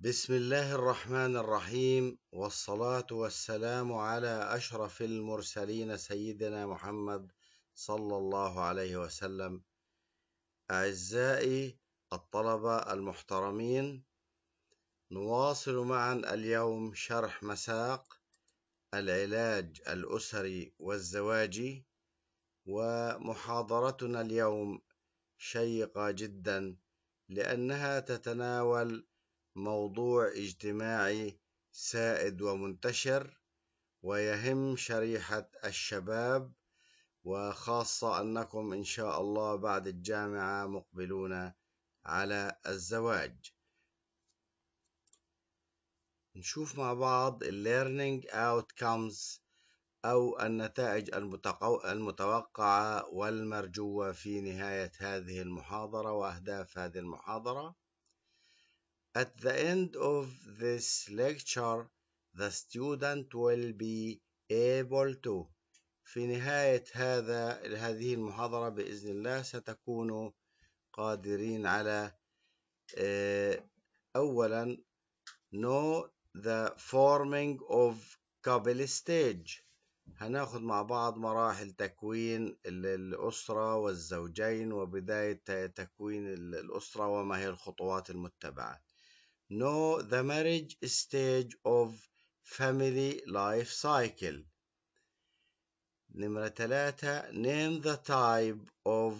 بسم الله الرحمن الرحيم والصلاة والسلام على أشرف المرسلين سيدنا محمد صلى الله عليه وسلم أعزائي الطلبة المحترمين نواصل معا اليوم شرح مساق العلاج الأسري والزواجي ومحاضرتنا اليوم شيقة جدا لأنها تتناول موضوع اجتماعي سائد ومنتشر ويهم شريحة الشباب وخاصة أنكم إن شاء الله بعد الجامعة مقبلون على الزواج نشوف مع بعض learning outcomes أو النتائج المتوقعة والمرجوة في نهاية هذه المحاضرة وأهداف هذه المحاضرة At the end of this lecture, the student will be able to. في نهاية هذا هذه المحاضرة بإذن الله ستكونوا قادرين على آه، أولا know the forming of couple stage هناخد مع بعض مراحل تكوين الأسرة والزوجين وبداية تكوين الأسرة وما هي الخطوات المتبعة know the marriage stage of family life cycle نمرة ثلاثة name the type of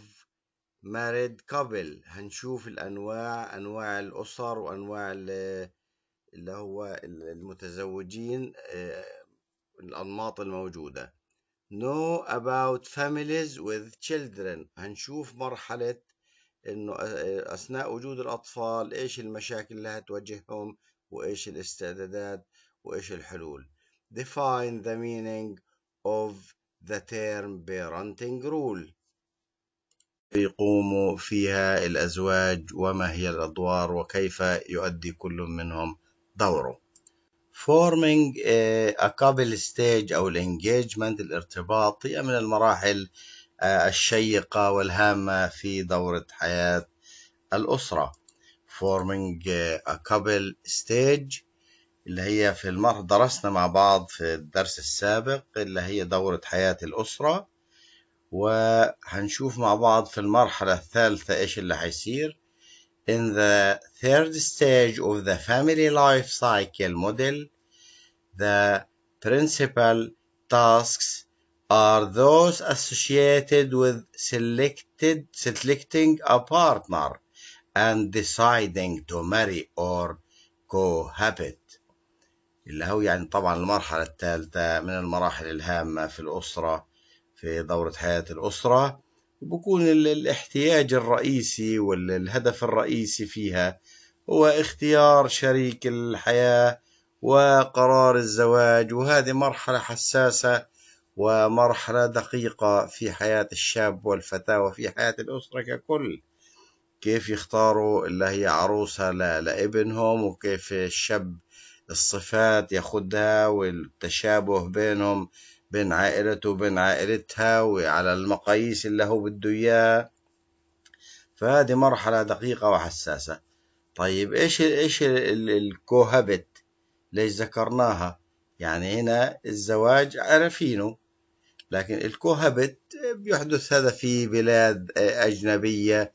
married couple هنشوف الأنواع أنواع الأسر وأنواع اللي هو المتزوجين الأنماط الموجودة know about families with children هنشوف مرحلة انه اثناء وجود الاطفال ايش المشاكل اللي هتواجههم وايش الاستعدادات وايش الحلول define the meaning of the term parenting rule يقوم فيها الأزواج وما هي الأدوار وكيف يؤدي كل منهم دوره forming a couple stage أو الانجيجمنت الارتباط هي من المراحل الشيقة والهامة في دورة حياة الأسرة forming a couple stage اللي هي في المرة درسنا مع بعض في الدرس السابق اللي هي دورة حياة الأسرة وهنشوف مع بعض في المرحلة الثالثة إيش اللي هيصير in the third stage of the family life cycle model the principal tasks are those associated with selected, selecting a partner and deciding to marry or cohabit اللي هو يعني طبعا المرحلة الثالثة من المراحل الهامة في الأسرة في دورة حياة الأسرة بكون الاحتياج الرئيسي والهدف الرئيسي فيها هو اختيار شريك الحياة وقرار الزواج وهذه مرحلة حساسة ومرحلة دقيقة في حياة الشاب والفتاة وفي حياة الأسرة ككل كيف يختاروا اللي هي عروسة لابنهم وكيف الشاب الصفات ياخدها والتشابه بينهم بين عائلته وبين عائلتها وعلى المقاييس اللي هو بده اياه فهذه مرحلة دقيقة وحساسة طيب ايش ايش الكوهبت ليش ذكرناها يعني هنا الزواج عرفينه لكن الكوهبت بيحدث هذا في بلاد أجنبية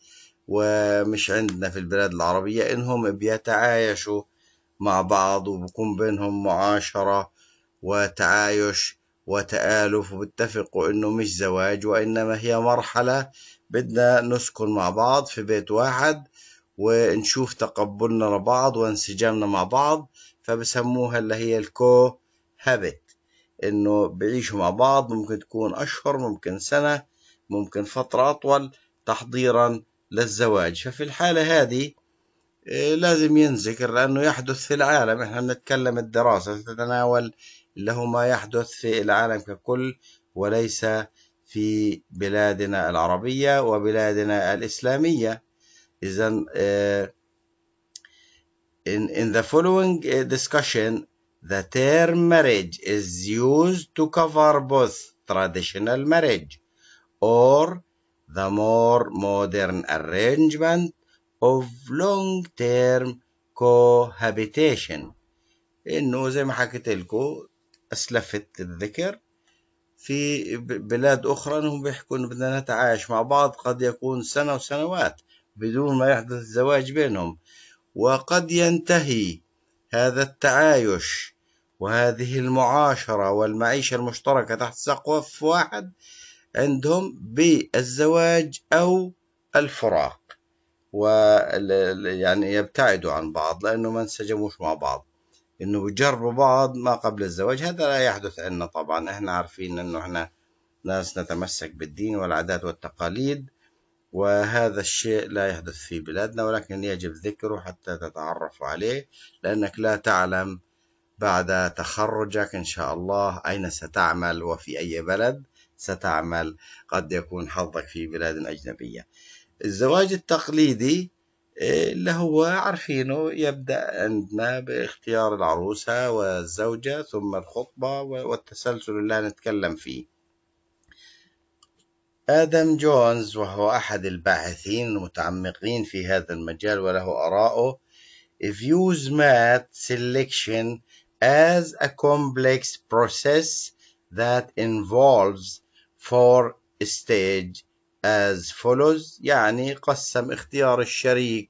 ومش عندنا في البلاد العربية إنهم بيتعايشوا مع بعض وبكون بينهم معاشرة وتعايش وتآلف وبتفقوا إنه مش زواج وإنما هي مرحلة بدنا نسكن مع بعض في بيت واحد ونشوف تقبلنا لبعض وانسجامنا مع بعض فبسموها اللي هي الكوهبت انه بيعيشوا مع بعض ممكن تكون اشهر ممكن سنة ممكن فترة اطول تحضيرا للزواج ففي الحالة هذه آه، لازم ينذكر لأنه يحدث في العالم إحنا بنتكلم الدراسة تتناول له ما يحدث في العالم ككل وليس في بلادنا العربية وبلادنا الإسلامية إذا آه، in, in the following آه، discussion The term marriage is used to cover both traditional marriage or the more modern arrangement of long-term cohabitation انه زي ما حكيت لكم اسلفت الذكر في بلاد اخرى انهم بيحكوا انه بدنا نتعايش مع بعض قد يكون سنه وسنوات بدون ما يحدث الزواج بينهم وقد ينتهي هذا التعايش وهذه المعاشرة والمعيشة المشتركة تحت سقف واحد عندهم بالزواج أو الفراق و يعني يبتعدوا عن بعض لأنه ما انسجموش مع بعض إنه بيجربوا بعض ما قبل الزواج هذا لا يحدث عندنا طبعا إحنا عارفين إنه إحنا ناس نتمسك بالدين والعادات والتقاليد وهذا الشيء لا يحدث في بلادنا ولكن يجب ذكره حتى تتعرف عليه لأنك لا تعلم بعد تخرجك إن شاء الله أين ستعمل وفي أي بلد ستعمل قد يكون حظك في بلاد أجنبية الزواج التقليدي إيه، اللي هو عارفينه يبدأ عندنا باختيار العروسة والزوجة ثم الخطبة والتسلسل اللي هنتكلم فيه آدم جونز وهو أحد الباحثين المتعمقين في هذا المجال وله آراءه views math selection as a complex process that involves four stage as follows يعني قسم اختيار الشريك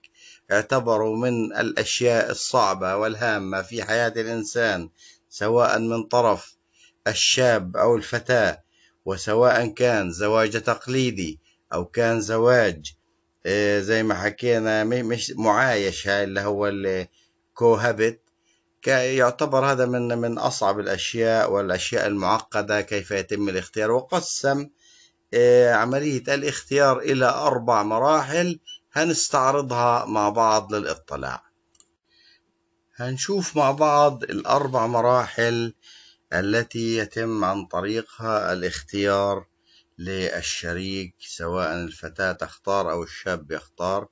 اعتبره من الأشياء الصعبة والهامة في حياة الإنسان سواء من طرف الشاب أو الفتاة وسواء كان زواج تقليدي أو كان زواج آه، زي ما حكينا مش معايش هاي اللي هو الكوهبت يعتبر هذا من من أصعب الأشياء والأشياء المعقدة كيف يتم الاختيار وقسم آه، عملية الاختيار إلى أربع مراحل هنستعرضها مع بعض للاطلاع هنشوف مع بعض الأربع مراحل التي يتم عن طريقها الاختيار للشريك سواء الفتاة تختار أو الشاب يختار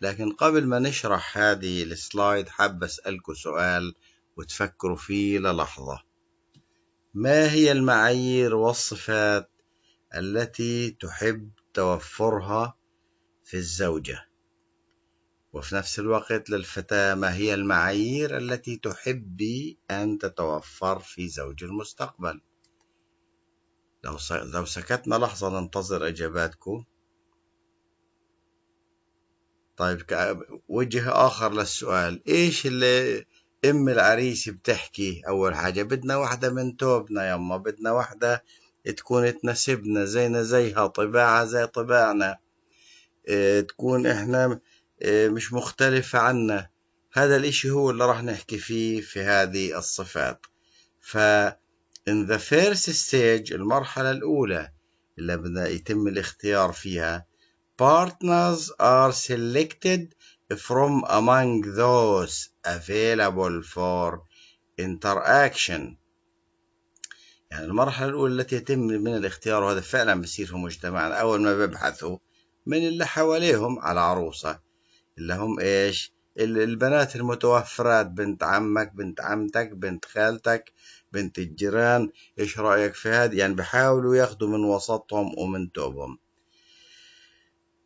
لكن قبل ما نشرح هذه السلايد حاب أسألكم سؤال وتفكروا فيه للحظة ما هي المعايير والصفات التي تحب توفرها في الزوجة وفي نفس الوقت للفتاة ما هي المعايير التي تحبي أن تتوفر في زوج المستقبل لو, سكتنا لحظة ننتظر إجاباتكم طيب وجه آخر للسؤال إيش اللي أم العريس بتحكي أول حاجة بدنا واحدة من توبنا يما بدنا واحدة تكون تناسبنا زينا زيها طباعها زي طباعنا اه تكون إحنا آه، مش مختلفة عنا هذا الإشي هو اللي راح نحكي فيه في هذه الصفات ف in the first stage المرحلة الأولى اللي بدنا يتم الاختيار فيها partners are selected from among those available for interaction يعني المرحلة الأولى التي يتم من الاختيار وهذا فعلا بصير في مجتمعنا أول ما ببحثوا من اللي حواليهم على عروسة اللي هم إيش البنات المتوفرات بنت عمك بنت عمتك بنت خالتك بنت الجيران إيش رأيك في هذا يعني بحاولوا ياخدوا من وسطهم ومن توبهم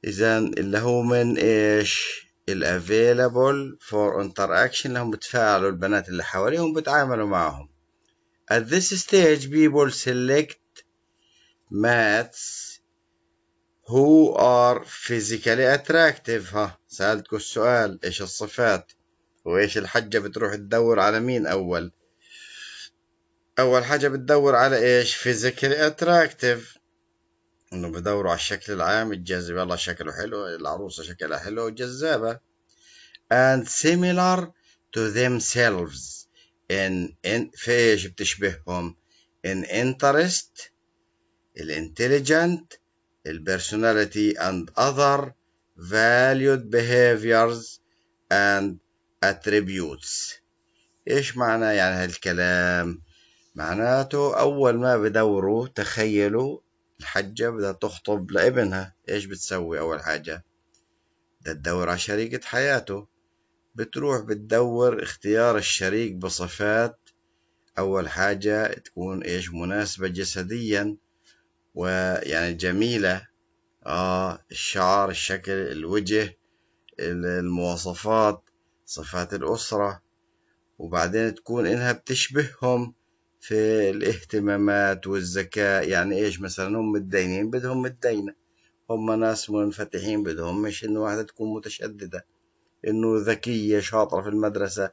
إذا اللي هو من إيش الافيلابل فور انتراكشن اللي هم بتفاعلوا البنات اللي حواليهم بتعاملوا معهم at this stage people select maths who are physically attractive ها سألتكم السؤال إيش الصفات وإيش الحجة بتروح تدور على مين أول أول حاجة بتدور على إيش physically attractive إنه بدوروا على الشكل العام الجاذب يلا شكله حلو العروسة شكلها حلو وجذابة and similar to themselves in, in في إيش بتشبههم in interest intelligent personality and other valued behaviors and attributes ايش معنى يعني هالكلام معناته اول ما بدوروا تخيلوا الحجة بدها تخطب لابنها ايش بتسوي اول حاجة بدها تدور على شريكة حياته بتروح بتدور اختيار الشريك بصفات اول حاجة تكون ايش مناسبة جسديا ويعني جميلة آه الشعر الشكل الوجه المواصفات صفات الأسرة وبعدين تكون إنها بتشبههم في الاهتمامات والذكاء يعني إيش مثلا هم متدينين بدهم متدينة هم ناس منفتحين بدهم مش إنه واحدة تكون متشددة إنه ذكية شاطرة في المدرسة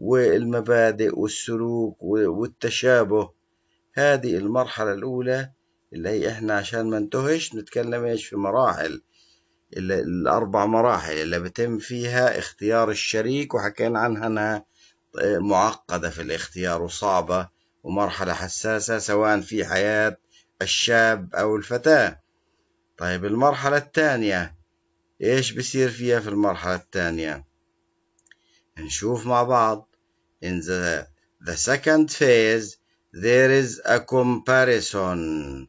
والمبادئ والسلوك والتشابه هذه المرحلة الأولى اللي هي احنا عشان ما انتهش نتكلم ايش في مراحل الأربع مراحل اللي بتم فيها اختيار الشريك وحكينا عنها أنها آه، معقدة في الاختيار وصعبة ومرحلة حساسة سواء في حياة الشاب أو الفتاة طيب المرحلة الثانية إيش بصير فيها في المرحلة الثانية نشوف مع بعض in the, the second phase there is a comparison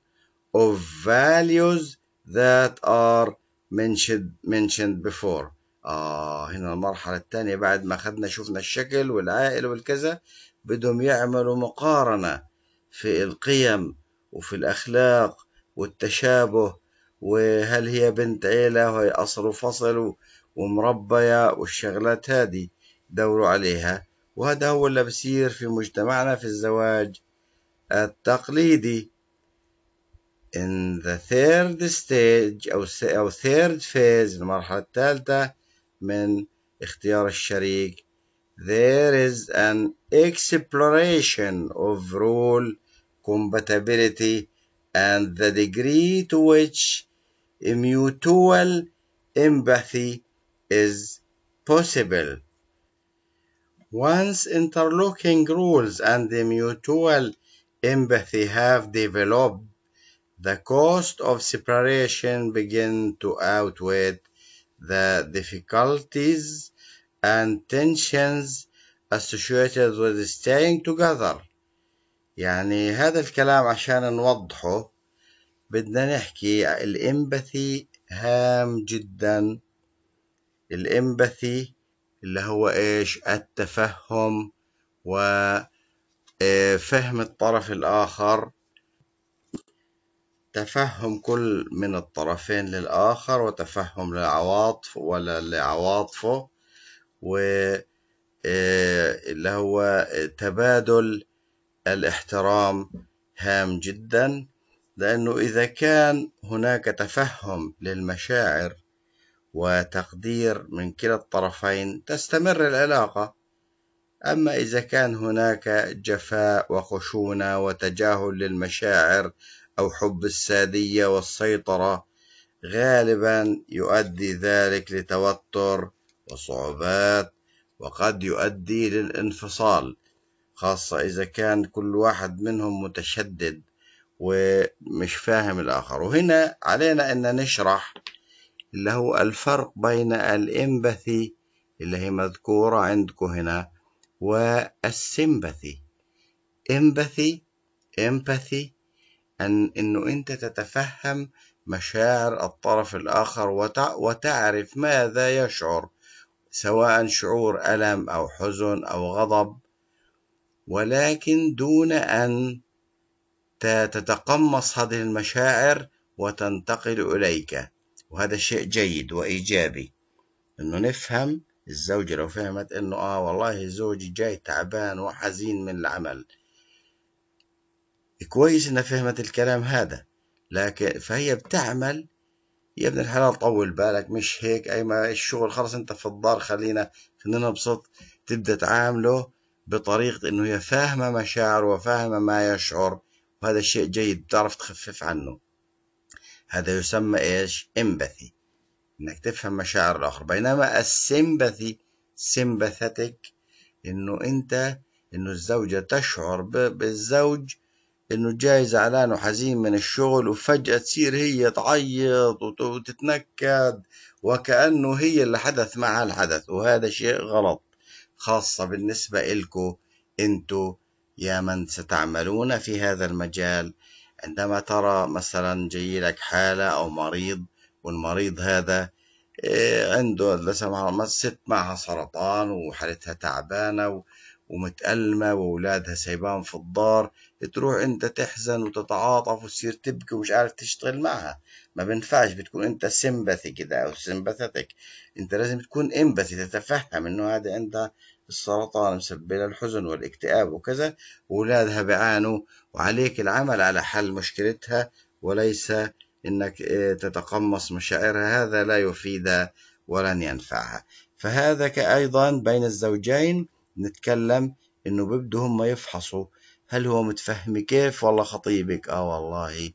of values that are mentioned, mentioned before آه هنا المرحلة الثانية بعد ما خدنا شفنا الشكل والعائل والكذا بدهم يعملوا مقارنة في القيم وفي الأخلاق والتشابه وهل هي بنت عيلة وهي أصل وفصل ومربية والشغلات هذه دوروا عليها وهذا هو اللي بصير في مجتمعنا في الزواج التقليدي in the third stage أو أو third phase المرحلة الثالثة من اختيار الشريك there is an exploration of role compatibility and the degree to which mutual empathy is possible. Once interlocking rules and mutual empathy have developed, The cost of separation begin to outweigh the difficulties and tensions associated with staying together يعني هذا الكلام عشان نوضحه بدنا نحكي الامباثي هام جدا الامباثي اللي هو ايش التفهم وفهم الطرف الاخر تفهم كل من الطرفين للآخر وتفهم للعواطف ولا لعواطفه واللي آه، هو تبادل الاحترام هام جدا لأنه إذا كان هناك تفهم للمشاعر وتقدير من كلا الطرفين تستمر العلاقة أما إذا كان هناك جفاء وخشونة وتجاهل للمشاعر أو حب السادية والسيطرة غالبا يؤدي ذلك لتوتر وصعوبات وقد يؤدي للانفصال خاصة إذا كان كل واحد منهم متشدد ومش فاهم الآخر وهنا علينا أن نشرح اللي هو الفرق بين الإمبثي اللي هي مذكورة عندكم هنا والسيمبثي إمبثي إمبثي أن إنه أنت تتفهم مشاعر الطرف الآخر وتعرف ماذا يشعر سواء شعور ألم أو حزن أو غضب ولكن دون أن تتقمص هذه المشاعر وتنتقل إليك وهذا شيء جيد وإيجابي إنه نفهم الزوجة لو فهمت إنه آه والله زوجي جاي تعبان وحزين من العمل كويس انها فهمت الكلام هذا لكن فهي بتعمل يا ابن الحلال طول بالك مش هيك اي ما الشغل خلص انت في الدار خلينا خلينا نبسط تبدا تعامله بطريقه انه هي فاهمه مشاعره وفاهمه ما يشعر وهذا الشيء جيد بتعرف تخفف عنه هذا يسمى ايش امباثي انك تفهم مشاعر الاخر بينما السيمباثي سيمباثيتك انه انت انه الزوجه تشعر بالزوج انه جاي زعلان وحزين من الشغل وفجأة تصير هي تعيط وتتنكد وكأنه هي اللي حدث معها الحدث وهذا شيء غلط خاصة بالنسبة إلكو أنتو يا من ستعملون في هذا المجال عندما ترى مثلا جاي لك حالة أو مريض والمريض هذا إيه، عنده لا سمح الله الست معها سرطان وحالتها تعبانة ومتألمة وأولادها سايبان في الدار تروح أنت تحزن وتتعاطف وتصير تبكي ومش عارف تشتغل معها ما بنفعش بتكون أنت سيمباثي كده أو سيمباثيك أنت لازم تكون إمباثي تتفهم إنه هذا عندها السرطان مسبب لها الحزن والاكتئاب وكذا وأولادها بيعانوا وعليك العمل على حل مشكلتها وليس إنك آه، تتقمص مشاعرها هذا لا يفيدها ولن ينفعها فهذا أيضا بين الزوجين نتكلم انه بيبدو هم يفحصوا هل هو متفهم كيف والله خطيبك اه والله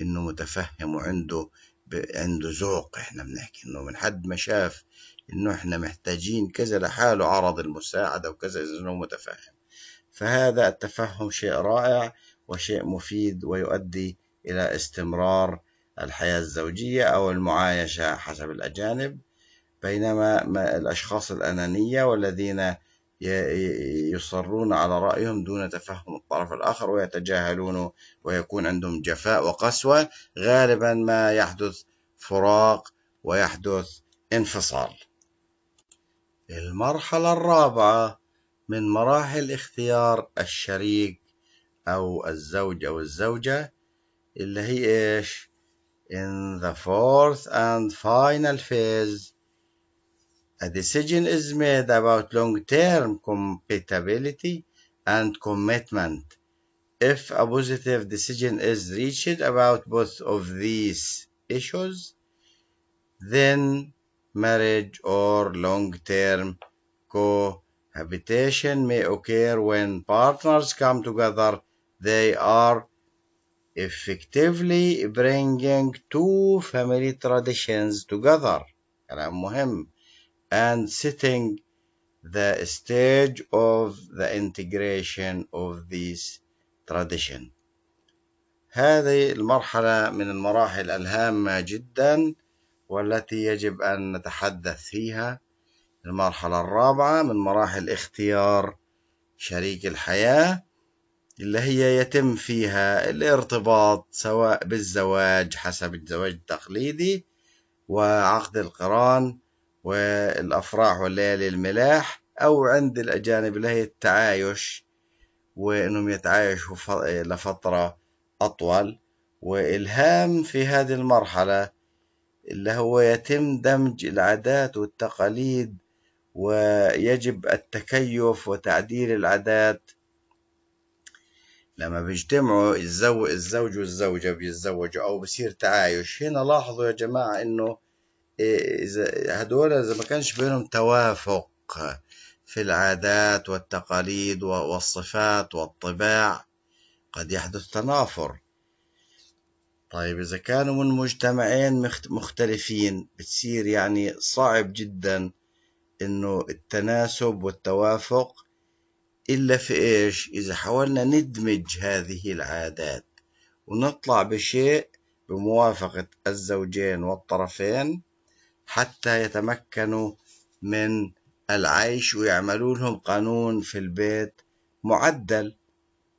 انه متفهم وعنده عنده ذوق احنا بنحكي انه من حد ما شاف انه احنا محتاجين كذا لحاله عرض المساعده وكذا اذا انه متفهم فهذا التفهم شيء رائع وشيء مفيد ويؤدي الى استمرار الحياه الزوجيه او المعايشه حسب الاجانب بينما الاشخاص الانانيه والذين يصرون على رأيهم دون تفهم الطرف الآخر ويتجاهلونه ويكون عندهم جفاء وقسوة غالبا ما يحدث فراق ويحدث انفصال المرحلة الرابعة من مراحل اختيار الشريك أو الزوج أو الزوجة اللي هي إيش؟ In the fourth and final phase a decision is made about long-term compatibility and commitment if a positive decision is reached about both of these issues then marriage or long-term cohabitation may occur when partners come together they are effectively bringing two family traditions together and setting the stage of the integration of these tradition هذه المرحلة من المراحل الهامة جدا والتي يجب أن نتحدث فيها المرحلة الرابعة من مراحل اختيار شريك الحياة اللي هي يتم فيها الارتباط سواء بالزواج حسب الزواج التقليدي وعقد القران والأفراح والليالي الملاح أو عند الأجانب اللي هي التعايش وإنهم يتعايشوا لفترة أطول والهام في هذه المرحلة اللي هو يتم دمج العادات والتقاليد ويجب التكيف وتعديل العادات لما بيجتمعوا الزوج والزوجة بيتزوجوا أو بصير تعايش هنا لاحظوا يا جماعة إنه إذا هدول إذا ما كانش بينهم توافق في العادات والتقاليد والصفات والطباع قد يحدث تنافر طيب إذا كانوا من مجتمعين مختلفين بتصير يعني صعب جدا إنه التناسب والتوافق إلا في إيش إذا حاولنا ندمج هذه العادات ونطلع بشيء بموافقة الزوجين والطرفين حتى يتمكنوا من العيش ويعملوا لهم قانون في البيت معدل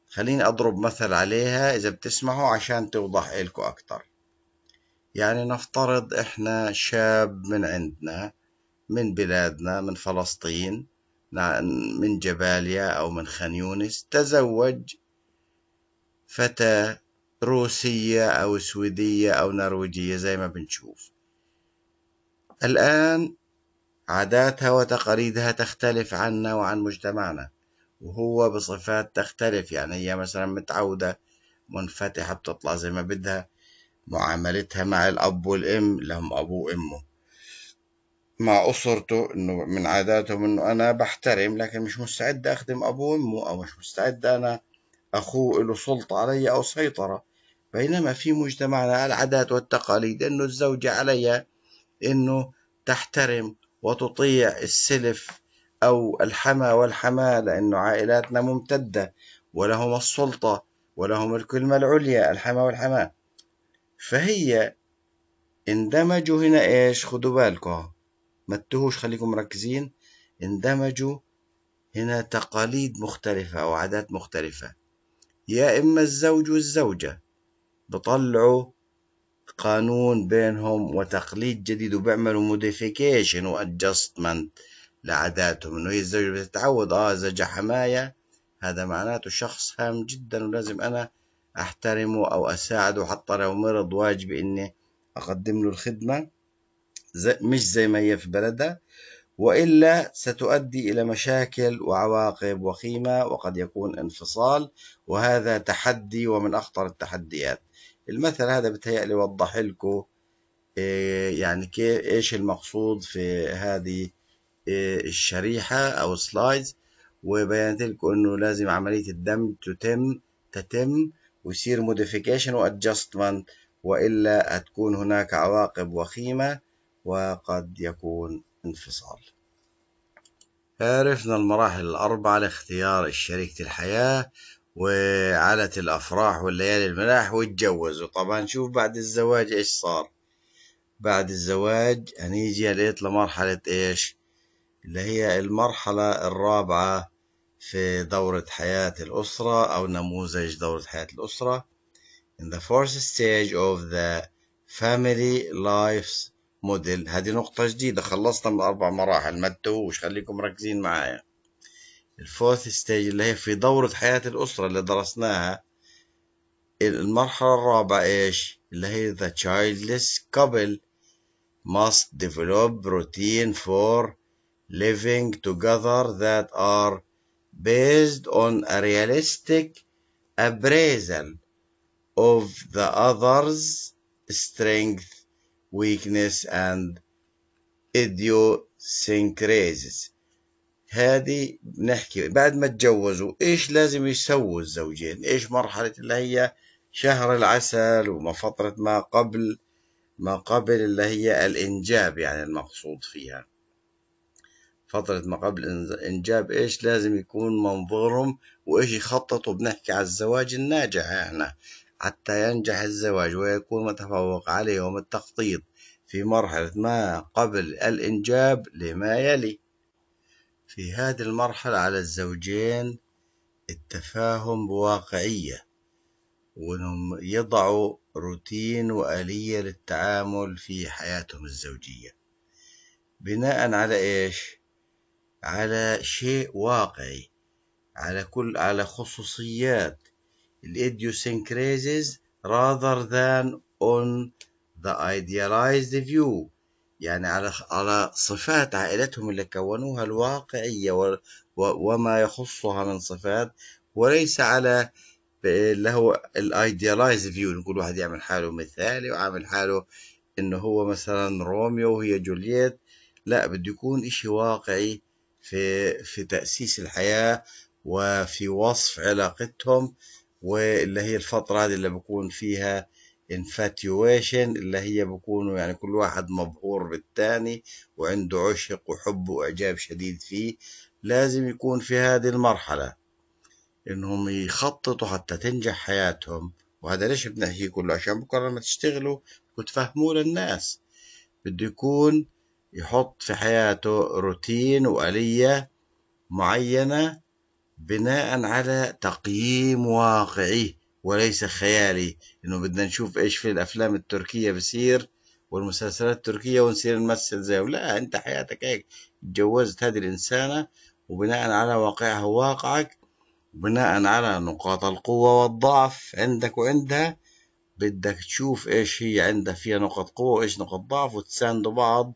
خليني أضرب مثل عليها إذا بتسمعوا عشان توضح لكم أكتر يعني نفترض إحنا شاب من عندنا من بلادنا من فلسطين نعم، من جباليا أو من خانيونس تزوج فتاة روسية أو سويدية أو نرويجية زي ما بنشوف الآن عاداتها وتقاليدها تختلف عنا وعن مجتمعنا وهو بصفات تختلف يعني هي مثلا متعودة منفتحة بتطلع زي ما بدها معاملتها مع الأب والأم لهم أبوه وأمه مع أسرته إنه من عاداتهم إنه أنا بحترم لكن مش مستعد أخدم أبوه وأمه أو مش مستعد أنا أخوه له سلطة علي أو سيطرة بينما في مجتمعنا العادات والتقاليد إنه الزوجة عليها انه تحترم وتطيع السلف او الحما والحما لانه عائلاتنا ممتدة ولهم السلطة ولهم الكلمة العليا الحما والحما فهي اندمجوا هنا ايش خدوا بالكم ما تتوهوش خليكم مركزين اندمجوا هنا تقاليد مختلفة أو عادات مختلفة يا إما الزوج والزوجة بطلعوا قانون بينهم وتقليد جديد وبيعملوا موديفيكيشن وادجستمنت لعاداتهم انه هي الزوجه بتتعود اه زوجة حمايه هذا معناته شخص هام جدا ولازم انا احترمه او اساعده حتى لو مرض واجبي اني اقدم له الخدمه زي مش زي ما هي في بلدها والا ستؤدي الى مشاكل وعواقب وخيمه وقد يكون انفصال وهذا تحدي ومن اخطر التحديات المثل هذا بتهيألي وضح لكم إيه، يعني ايش المقصود في هذه إيه، الشريحة او سلايدز وبينت لكم انه لازم عملية الدم تتم تتم ويصير موديفيكيشن وادجستمنت والا هتكون هناك عواقب وخيمة وقد يكون انفصال عرفنا المراحل الأربعة لاختيار شريكة الحياة وعلت الافراح والليالي الملاح واتجوزوا طبعا شوف بعد الزواج ايش صار بعد الزواج هنيجي لقيت لمرحلة ايش اللي هي المرحلة الرابعة في دورة حياة الأسرة أو نموذج دورة حياة الأسرة in the fourth stage of the family life model هذه نقطة جديدة خلصنا من الأربع مراحل ما تتوهوش خليكم مركزين معايا الفورث ستيج اللي هي في دورة حياة الأسرة اللي درسناها المرحلة الرابعة إيش اللي هي the childless couple must develop routine for living together that are based on a realistic appraisal of the other's strength, weakness, and idiosyncrasies. هذه نحكي بعد ما تجوزوا ايش لازم يسووا الزوجين ايش مرحلة اللي هي شهر العسل وما فترة ما قبل ما قبل اللي هي الإنجاب يعني المقصود فيها فترة ما قبل إنجاب إيش لازم يكون منظورهم وإيش يخططوا بنحكي على الزواج الناجح إحنا حتى ينجح الزواج ويكون متفوق عليهم التخطيط في مرحلة ما قبل الإنجاب لما يلي في هذه المرحلة على الزوجين التفاهم بواقعية وأنهم يضعوا روتين وآلية للتعامل في حياتهم الزوجية بناء على إيش؟ على شيء واقعي على كل على خصوصيات الإيديوسينكريزيز rather than on the idealized view يعني على على صفات عائلتهم اللي كونوها الواقعية وما يخصها من صفات وليس على اللي هو الايديالايز فيو نقول واحد يعمل حاله مثالي وعامل حاله انه هو مثلا روميو وهي جولييت لا بده يكون اشي واقعي في في تأسيس الحياة وفي وصف علاقتهم واللي هي الفترة هذه اللي بكون فيها انفاتيويشن اللي هي بيكونوا يعني كل واحد مبهور بالتاني وعنده عشق وحب وإعجاب شديد فيه لازم يكون في هذه المرحلة إنهم يخططوا حتى تنجح حياتهم وهذا ليش بنحكي كله عشان بكرة لما تشتغلوا وتفهموا للناس بده يكون يحط في حياته روتين وآلية معينة بناء على تقييم واقعي وليس خيالي انه بدنا نشوف ايش في الافلام التركيه بصير والمسلسلات التركيه ونصير نمثل زي لا انت حياتك هيك تجوزت هذه الانسانه وبناء على واقعها وواقعك بناء على نقاط القوه والضعف عندك وعندها بدك تشوف ايش هي عندها فيها نقط قوه وايش نقط ضعف وتساندوا بعض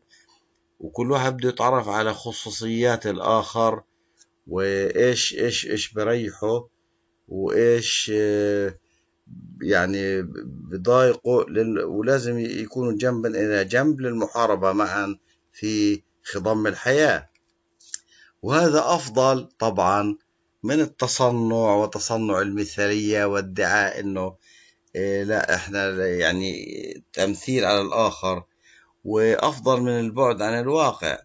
وكل واحد بده يتعرف على خصوصيات الاخر وايش ايش ايش بريحه وايش يعني بضايقه لل... ولازم يكونوا جنبا الى جنب للمحاربه معا في خضم الحياه وهذا افضل طبعا من التصنع وتصنع المثاليه وادعاء انه إيه، لا احنا يعني تمثيل على الاخر وافضل من البعد عن الواقع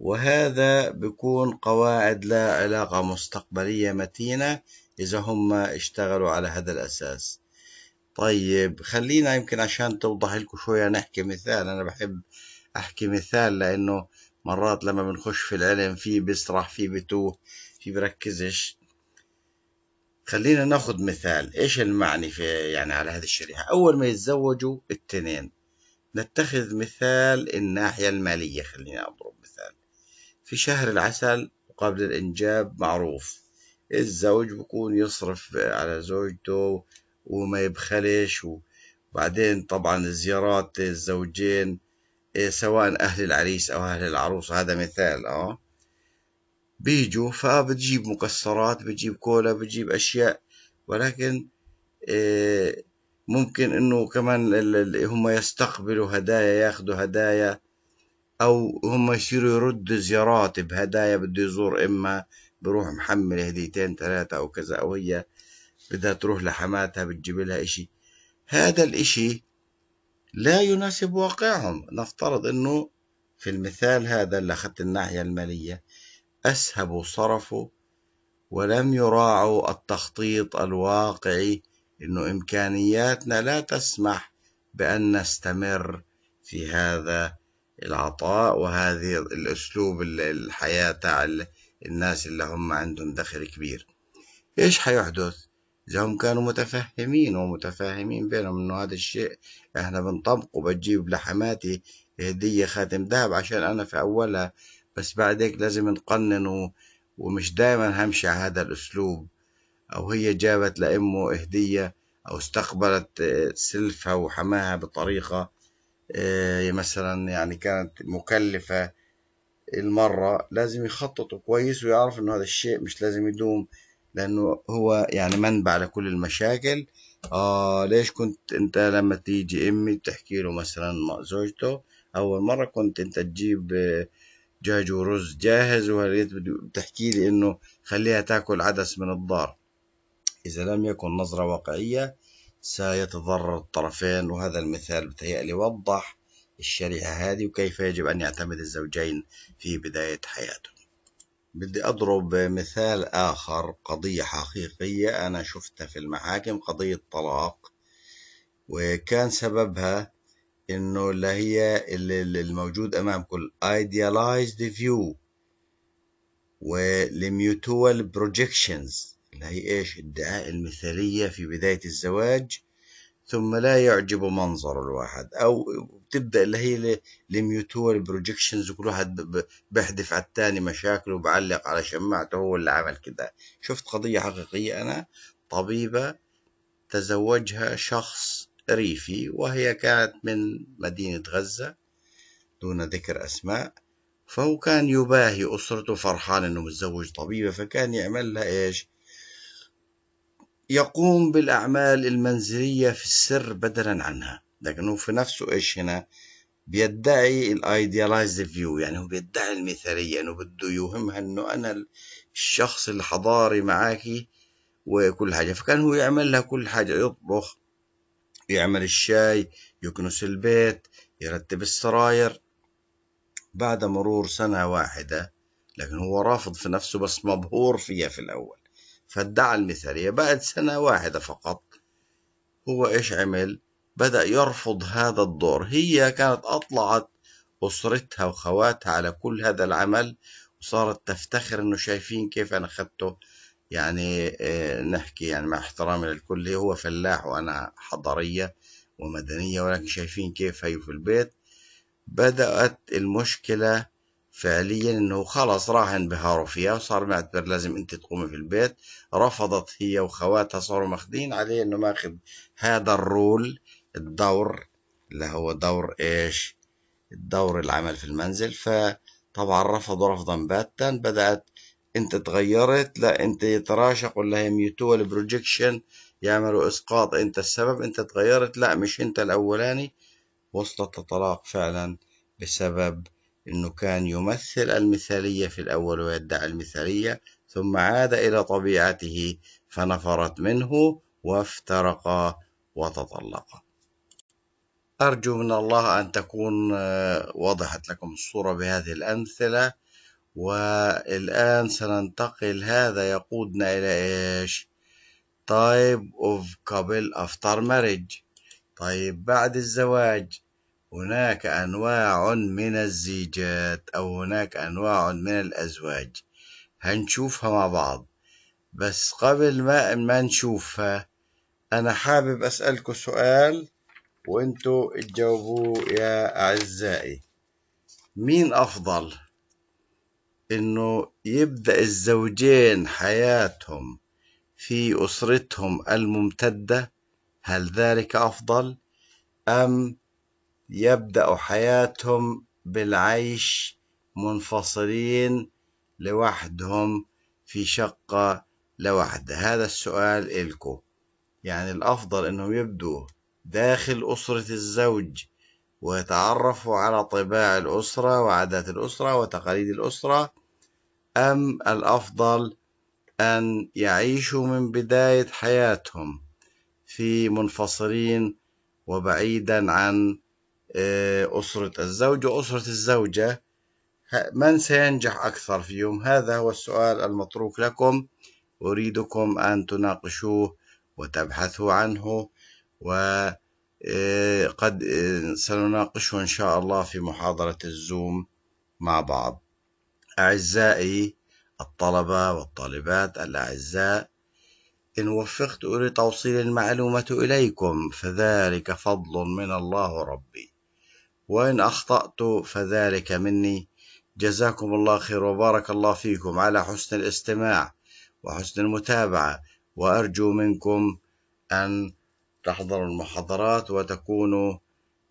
وهذا بيكون قواعد لا علاقه مستقبليه متينه إذا هم اشتغلوا على هذا الأساس طيب خلينا يمكن عشان توضح لكم شوية نحكي مثال أنا بحب أحكي مثال لأنه مرات لما بنخش في العلم في بيسرح في بتوه في بركزش خلينا ناخذ مثال ايش المعني في يعني على هذه الشريحة اول ما يتزوجوا التنين نتخذ مثال الناحية المالية خلينا اضرب مثال في شهر العسل وقبل الانجاب معروف الزوج بكون يصرف على زوجته وما يبخلش وبعدين طبعا زيارات الزوجين إيه، سواء أهل العريس أو أهل العروس هذا مثال اه بيجوا فبتجيب مكسرات بتجيب كولا بتجيب أشياء ولكن إيه، ممكن انه كمان هم يستقبلوا هدايا ياخذوا هدايا او هم يصيروا يردوا زيارات بهدايا بده يزور امها بروح محمل هديتين ثلاثة أو كذا أو هي بدها تروح لحماتها بتجيب لها إشي هذا الإشي لا يناسب واقعهم نفترض أنه في المثال هذا اللي أخذت الناحية المالية أسهبوا صرفوا ولم يراعوا التخطيط الواقعي أنه إمكانياتنا لا تسمح بأن نستمر في هذا العطاء وهذه الأسلوب الحياة تاع الناس اللي هم عندهم دخل كبير إيش حيحدث إذا هم كانوا متفهمين ومتفاهمين بينهم إنه هذا الشيء إحنا بنطبقه بتجيب لحماتي هدية خاتم ذهب عشان أنا في أولها بس بعد هيك لازم نقنن ومش دايما همشي على هذا الأسلوب أو هي جابت لأمه هدية أو استقبلت سلفها وحماها بطريقة إيه، مثلا يعني كانت مكلفة المرة لازم يخططوا كويس ويعرف انه هذا الشيء مش لازم يدوم لانه هو يعني منبع لكل المشاكل آه ليش كنت انت لما تيجي امي بتحكي له مثلا زوجته اول مرة كنت انت تجيب دجاج آه، ورز جاهز وهليت بتحكي لي انه خليها تاكل عدس من الدار اذا لم يكن نظرة واقعية سيتضرر الطرفين وهذا المثال بتهيألي وضح الشريعة هذه وكيف يجب أن يعتمد الزوجين في بداية حياتهم بدي أضرب مثال آخر قضية حقيقية أنا شفتها في المحاكم قضية طلاق وكان سببها إنه اللي هي الموجود أمامكم الايديالايزد فيو والميوتوال بروجيكشنز اللي هي إيش ادعاء المثالية في بداية الزواج ثم لا يعجب منظر الواحد أو بتبدا اللي هي الميوتور البروجكشنز وكل واحد بحذف على الثاني مشاكله وبعلق على شماعته هو اللي عمل كده شفت قضيه حقيقيه انا طبيبه تزوجها شخص ريفي وهي كانت من مدينه غزه دون ذكر اسماء فهو كان يباهي اسرته فرحان انه متزوج طبيبه فكان يعمل لها ايش؟ يقوم بالأعمال المنزلية في السر بدلا عنها لكنه في نفسه ايش هنا بيدعي الايديالايزد فيو يعني هو بيدعي المثاليه انه يعني بده يوهمها انه انا الشخص الحضاري معاكي وكل حاجه فكان هو يعمل لها كل حاجه يطبخ يعمل الشاي يكنس البيت يرتب السراير بعد مرور سنه واحده لكن هو رافض في نفسه بس مبهور فيها في الاول فادعى المثاليه بعد سنه واحده فقط هو ايش عمل بدأ يرفض هذا الدور هي كانت أطلعت أسرتها وخواتها على كل هذا العمل وصارت تفتخر إنه شايفين كيف أنا أخذته يعني آه، نحكي يعني مع احترامي للكل هو فلاح وأنا حضرية ومدنية ولكن شايفين كيف هي في البيت بدأت المشكلة فعليا انه خلاص راح انبهاروا فيها وصار معتبر لازم انت تقومي في البيت رفضت هي وخواتها صاروا ماخدين عليه انه ماخذ هذا الرول الدور اللي هو دور إيش الدور العمل في المنزل فطبعا رفضوا رفضا باتا بدأت انت تغيرت لا انت يتراشق ولا هي ميوتوال البروجيكشن يعملوا اسقاط انت السبب انت تغيرت لا مش انت الاولاني وصلت الطلاق فعلا بسبب انه كان يمثل المثالية في الاول ويدعي المثالية ثم عاد الى طبيعته فنفرت منه وافترقا وتطلقا أرجو من الله أن تكون آه، وضحت لكم الصورة بهذه الأمثلة والآن سننتقل هذا يقودنا إلى إيش طيب of couple after marriage طيب بعد الزواج هناك أنواع من الزيجات أو هناك أنواع من الأزواج هنشوفها مع بعض بس قبل ما, ما نشوفها أنا حابب أسألكم سؤال وانتوا تجاوبوا يا أعزائي مين أفضل إنه يبدأ الزوجين حياتهم في أسرتهم الممتدة هل ذلك أفضل أم يبدأ حياتهم بالعيش منفصلين لوحدهم في شقة لوحدها هذا السؤال إلكو يعني الأفضل إنهم يبدوا داخل أسرة الزوج ويتعرفوا على طباع الأسرة وعادات الأسرة وتقاليد الأسرة أم الأفضل أن يعيشوا من بداية حياتهم في منفصلين وبعيدا عن آه، أسرة الزوج وأسرة الزوجة من سينجح أكثر فيهم هذا هو السؤال المتروك لكم أريدكم أن تناقشوه وتبحثوا عنه وقد سنناقشه إن شاء الله في محاضرة الزوم مع بعض أعزائي الطلبة والطالبات الأعزاء إن وفقت لتوصيل المعلومة إليكم فذلك فضل من الله ربي وإن أخطأت فذلك مني جزاكم الله خير وبارك الله فيكم على حسن الاستماع وحسن المتابعة وأرجو منكم أن تحضروا المحاضرات وتكونوا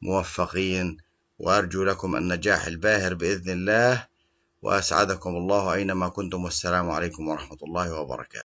موفقين وأرجو لكم النجاح الباهر بإذن الله وأسعدكم الله أينما كنتم والسلام عليكم ورحمة الله وبركاته